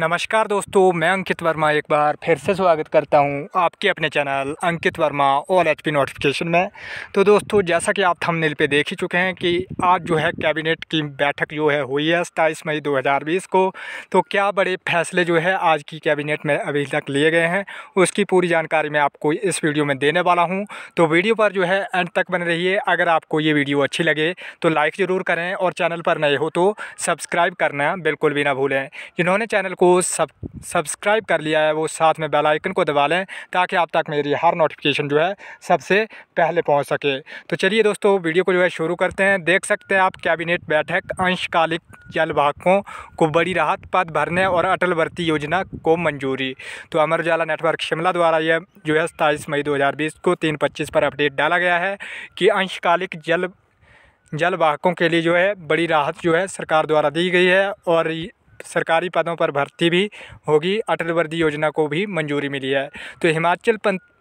नमस्कार दोस्तों मैं अंकित वर्मा एक बार फिर से स्वागत करता हूं आपके अपने channel Ankit Verma all H notification में तो दोस्तों जैसा कि आप थंबनेल पे देख ही चुके हैं कि आज जो है कैबिनेट की बैठक जो है हुई है सताईस मई 2020 को तो क्या बड़े फैसले जो है आज की कैबिनेट में अभी तक लिए गए हैं उसकी पूरी जानकारी मैं आपको इस वीडियो में देने वाला हूँ तो वीडियो पर जो है एंड तक बने रहिए अगर आपको ये वीडियो अच्छी लगे तो लाइक ज़रूर करें और चैनल पर नए हो तो सब्सक्राइब करना बिल्कुल भी ना भूलें जिन्होंने चैनल को सब सब्सक्राइब कर लिया है वो साथ में बेल आइकन को दबा लें ताकि आप तक मेरी हर नोटिफिकेशन जो है सबसे पहले पहुंच सके तो चलिए दोस्तों वीडियो को जो है शुरू करते हैं देख सकते हैं आप कैबिनेट बैठक अंशकालिक जल को बड़ी राहत पद भरने और अटल भर्ती योजना को मंजूरी तो अमर उजाला नेटवर्क शिमला द्वारा यह जो है सताईस मई दो को तीन पच्चीस पर अपडेट डाला गया है कि अंशकालिक जल जल वाहकों के लिए जो है बड़ी राहत जो है सरकार द्वारा दी गई है और सरकारी पदों पर भर्ती भी होगी अटल वर्दी योजना को भी मंजूरी मिली है तो हिमाचल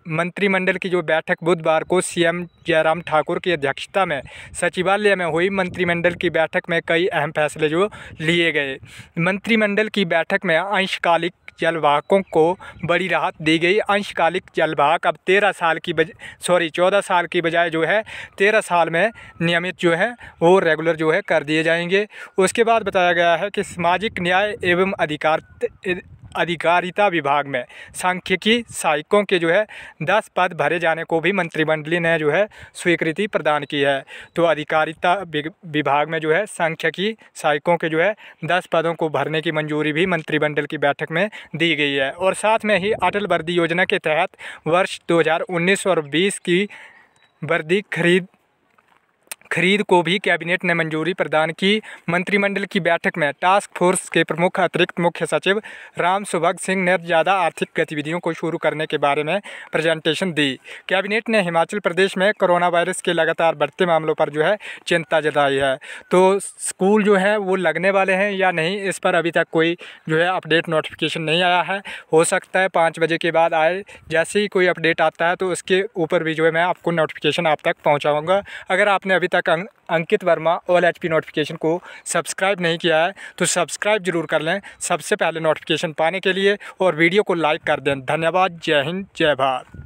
मंत्रिमंडल की जो बैठक बुधवार को सीएम जयराम ठाकुर की अध्यक्षता में सचिवालय में हुई मंत्रिमंडल की बैठक में कई अहम फैसले जो लिए गए मंत्रिमंडल की बैठक में अंशकालिक जलवाहकों को बड़ी राहत दी गई अंशकालिक जलवाहक अब तेरह साल की बज सॉरी चौदह साल की बजाय जो है तेरह साल में नियमित जो है वो रेगुलर जो है कर दिए जाएंगे उसके बाद बताया गया है कि सामाजिक न्याय एवं अधिकार अधिकारिता विभाग में सांख्यिकी सहायकों के जो है दस पद भरे जाने को भी मंत्रिमंडली ने जो है स्वीकृति प्रदान की है तो अधिकारिता विभाग में जो है सांख्यिकी सहायकों के जो है दस पदों को भरने की मंजूरी भी मंत्रिमंडल की बैठक में दी गई है और साथ में ही अटल वर्दी योजना के तहत वर्ष दो और बीस की वर्दी खरीद खरीद को भी कैबिनेट ने मंजूरी प्रदान की मंत्रिमंडल की बैठक में टास्क फोर्स के प्रमुख अतिरिक्त मुख्य सचिव राम सुभग सिंह ने ज़्यादा आर्थिक गतिविधियों को शुरू करने के बारे में प्रेजेंटेशन दी कैबिनेट ने हिमाचल प्रदेश में कोरोना वायरस के लगातार बढ़ते मामलों पर जो है चिंता जताई है तो स्कूल जो है वो लगने वाले हैं या नहीं इस पर अभी तक कोई जो है अपडेट नोटिफिकेशन नहीं आया है हो सकता है पाँच बजे के बाद आए जैसे ही कोई अपडेट आता है तो उसके ऊपर भी जो है मैं आपको नोटिफिकेशन आप तक पहुँचाऊँगा अगर आपने अभी तक तक Ankit Verma all H notification को सब्सक्राइब नहीं किया है तो सब्सक्राइब जरूर कर लें सबसे पहले नोटिफिकेशन पाने के लिए और वीडियो को लाइक कर दें धन्यवाद जय हिंद जय भारत